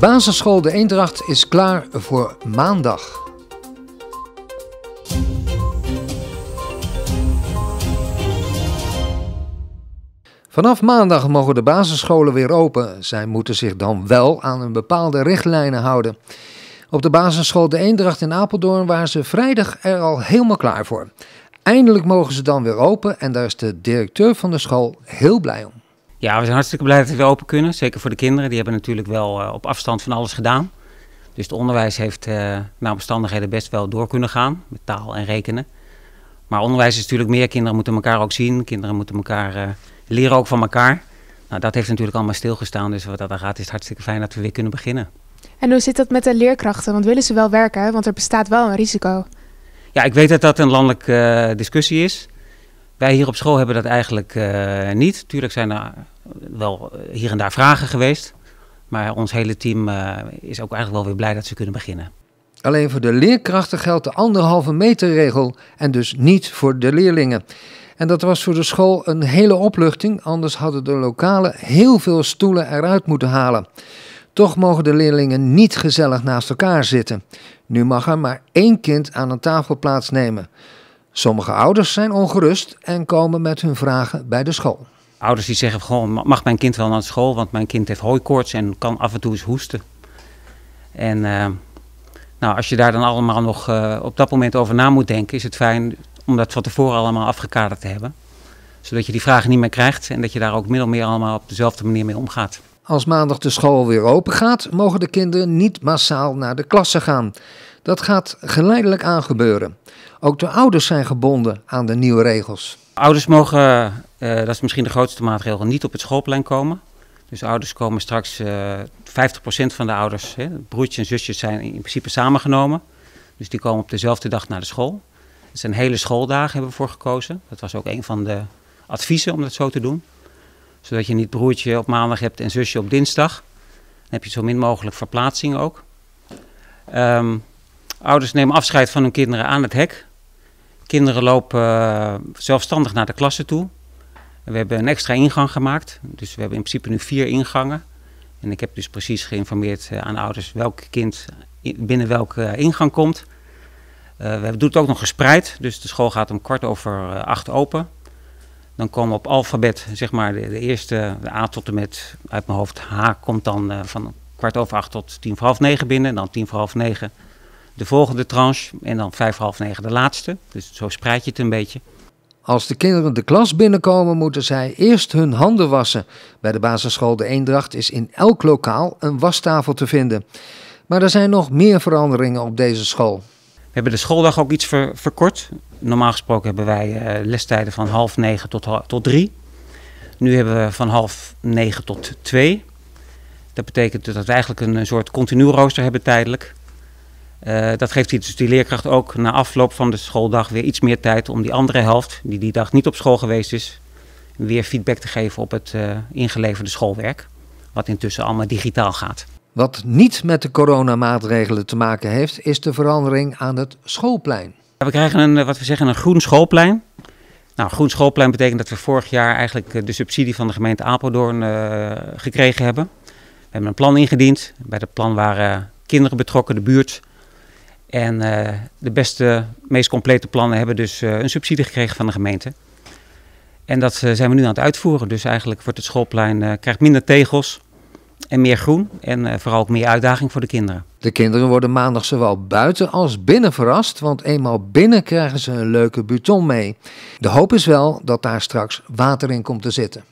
Basisschool De Eendracht is klaar voor maandag. Vanaf maandag mogen de basisscholen weer open. Zij moeten zich dan wel aan een bepaalde richtlijnen houden. Op de basisschool De Eendracht in Apeldoorn waren ze vrijdag er al helemaal klaar voor. Eindelijk mogen ze dan weer open en daar is de directeur van de school heel blij om. Ja, we zijn hartstikke blij dat we weer open kunnen. Zeker voor de kinderen. Die hebben natuurlijk wel eh, op afstand van alles gedaan. Dus het onderwijs heeft uh, naar omstandigheden best wel door kunnen gaan. Met taal en rekenen. Maar onderwijs is natuurlijk meer. Kinderen moeten elkaar ook zien. Kinderen moeten elkaar eh, leren ook van elkaar. Nou, dat heeft natuurlijk allemaal stilgestaan. Dus wat dat gaat is het hartstikke fijn dat we weer kunnen beginnen. En hoe zit dat met de leerkrachten? Want willen ze wel werken? Want er bestaat wel een risico. Ja, ik weet dat dat een landelijke discussie is. Wij hier op school hebben dat eigenlijk eh, niet. Tuurlijk zijn er wel eh, hier en daar vragen geweest. Maar ons hele team eh, is ook eigenlijk wel weer blij dat ze kunnen beginnen. Alleen voor de leerkrachten geldt de anderhalve meter regel en dus niet voor de leerlingen. En dat was voor de school een hele opluchting, anders hadden de lokalen heel veel stoelen eruit moeten halen. Toch mogen de leerlingen niet gezellig naast elkaar zitten. Nu mag er maar één kind aan een tafel plaatsnemen. Sommige ouders zijn ongerust en komen met hun vragen bij de school. Ouders die zeggen gewoon, mag mijn kind wel naar school, want mijn kind heeft hooikoorts en kan af en toe eens hoesten. En ehm, nou, als je daar dan allemaal nog eh, op dat moment over na moet denken, is het fijn om dat van tevoren allemaal afgekaderd te hebben. Zodat je die vragen niet meer krijgt en dat je daar ook middel meer allemaal op dezelfde manier mee omgaat. Als maandag de school weer open gaat, mogen de kinderen niet massaal naar de klassen gaan. Dat gaat geleidelijk aan gebeuren. Ook de ouders zijn gebonden aan de nieuwe regels. Ouders mogen, eh, dat is misschien de grootste maatregel, niet op het schoolplein komen. Dus ouders komen straks, uh, eh, 50% van de ouders, hè, broertjes en zusjes zijn in principe samengenomen. Dus die komen op dezelfde dag naar de school. Het zijn hele schooldagen hebben we voor gekozen. Dat was ook een van de adviezen om dat zo te doen. Zodat je niet broertje op maandag hebt en zusje op dinsdag. Dan heb je zo min mogelijk verplaatsingen ook. Um, Ouders nemen afscheid van hun kinderen aan het hek. Kinderen lopen eh, zelfstandig naar de klassen toe. We hebben een extra ingang gemaakt. Dus we hebben in principe nu vier ingangen. En ik heb dus precies geïnformeerd eh, aan ouders welk kind binnen welke eh, ingang komt. we doen het ook nog gespreid, dus de school gaat om kwart over acht open. Dan komen op alfabet, zeg maar, de, eerste, de A tot en met, uit mijn hoofd, H komt dan van kwart over acht tot tien voor half negen binnen. dan tien voor half negen de volgende tranche en dan vijf, half negen de laatste. Dus zo spreid je het een beetje. Als de kinderen de klas binnenkomen, moeten zij eerst hun handen wassen. Bij de basisschool De Eendracht is in elk lokaal een wastafel te vinden. Maar er zijn nog meer veranderingen op deze school. We hebben de schooldag ook iets verkort. Normaal gesproken hebben wij uh, lestijden van half negen tot, tot drie. Nu hebben we van half negen tot twee. Dat betekent dat we eigenlijk een soort continu rooster hebben tijdelijk. Eh, dat geeft dus die leerkracht ook na afloop van de schooldag weer iets meer tijd om die andere helft, die die dag niet op school geweest is, weer feedback te geven op het eh, ingeleverde schoolwerk. Wat intussen allemaal digitaal gaat. Wat niet met de coronamaatregelen te maken heeft, is de verandering aan het schoolplein. We krijgen een, eh, wat we zeggen, een groen schoolplein. Nou, groen schoolplein betekent dat we vorig jaar eigenlijk de subsidie van de gemeente Apeldoorn gekregen hebben. We hebben een plan ingediend. Bij dat plan waren kinderen betrokken, de buurt, en eh, de beste, meest complete plannen hebben dus eh, een subsidie gekregen van de gemeente. En dat eh, zijn we nu aan het uitvoeren. Dus eigenlijk wordt het schoolplein krijgt minder tegels en meer groen. En vooral ook meer uitdaging voor de kinderen. De kinderen worden maandag zowel buiten als binnen verrast, want eenmaal binnen krijgen ze een leuke buton mee. De hoop is wel dat daar straks water in komt te zitten.